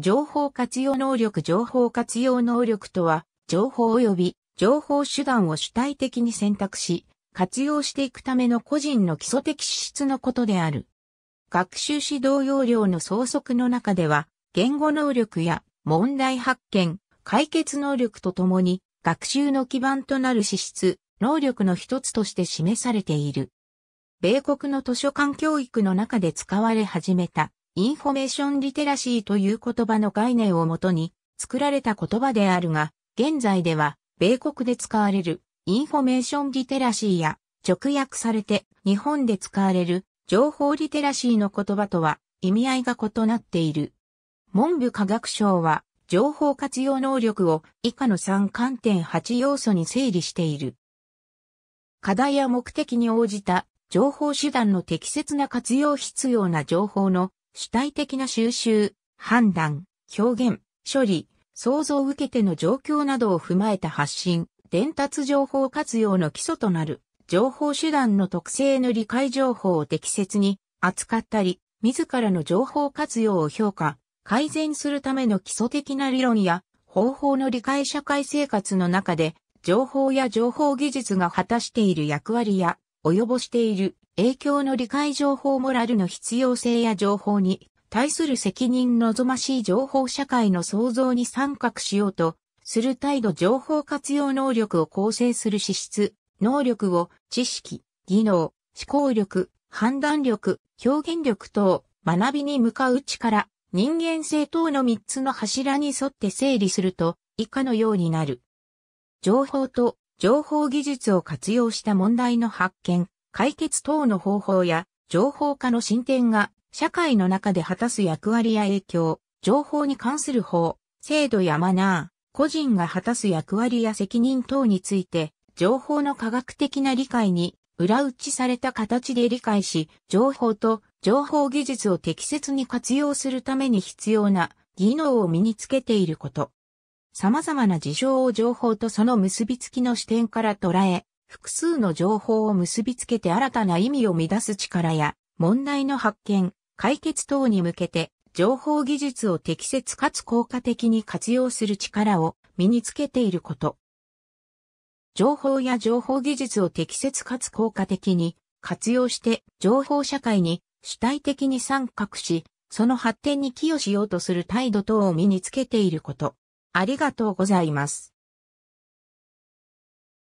情報活用能力情報活用能力とは、情報及び情報手段を主体的に選択し、活用していくための個人の基礎的資質のことである。学習指導要領の創則の中では、言語能力や問題発見、解決能力とともに、学習の基盤となる資質、能力の一つとして示されている。米国の図書館教育の中で使われ始めた、インフォメーションリテラシーという言葉の概念をもとに作られた言葉であるが、現在では米国で使われるインフォメーションリテラシーや直訳されて日本で使われる情報リテラシーの言葉とは意味合いが異なっている。文部科学省は情報活用能力を以下の3観点8要素に整理している。課題や目的に応じた情報手段の適切な活用必要な情報の主体的な収集、判断、表現、処理、想像を受けての状況などを踏まえた発信、伝達情報活用の基礎となる、情報手段の特性の理解情報を適切に扱ったり、自らの情報活用を評価、改善するための基礎的な理論や方法の理解社会生活の中で、情報や情報技術が果たしている役割や、及ぼしている影響の理解情報モラルの必要性や情報に対する責任望ましい情報社会の創造に参画しようと、する態度情報活用能力を構成する資質、能力を知識、技能、思考力、判断力、表現力等、学びに向かう力、人間性等の3つの柱に沿って整理すると、以下のようになる。情報と情報技術を活用した問題の発見、解決等の方法や情報化の進展が社会の中で果たす役割や影響、情報に関する法、制度やマナー、個人が果たす役割や責任等について、情報の科学的な理解に裏打ちされた形で理解し、情報と情報技術を適切に活用するために必要な技能を身につけていること。様々な事象を情報とその結びつきの視点から捉え、複数の情報を結びつけて新たな意味を乱す力や、問題の発見、解決等に向けて、情報技術を適切かつ効果的に活用する力を身につけていること。情報や情報技術を適切かつ効果的に活用して情報社会に主体的に参画し、その発展に寄与しようとする態度等を身につけていること。ありがとうございます。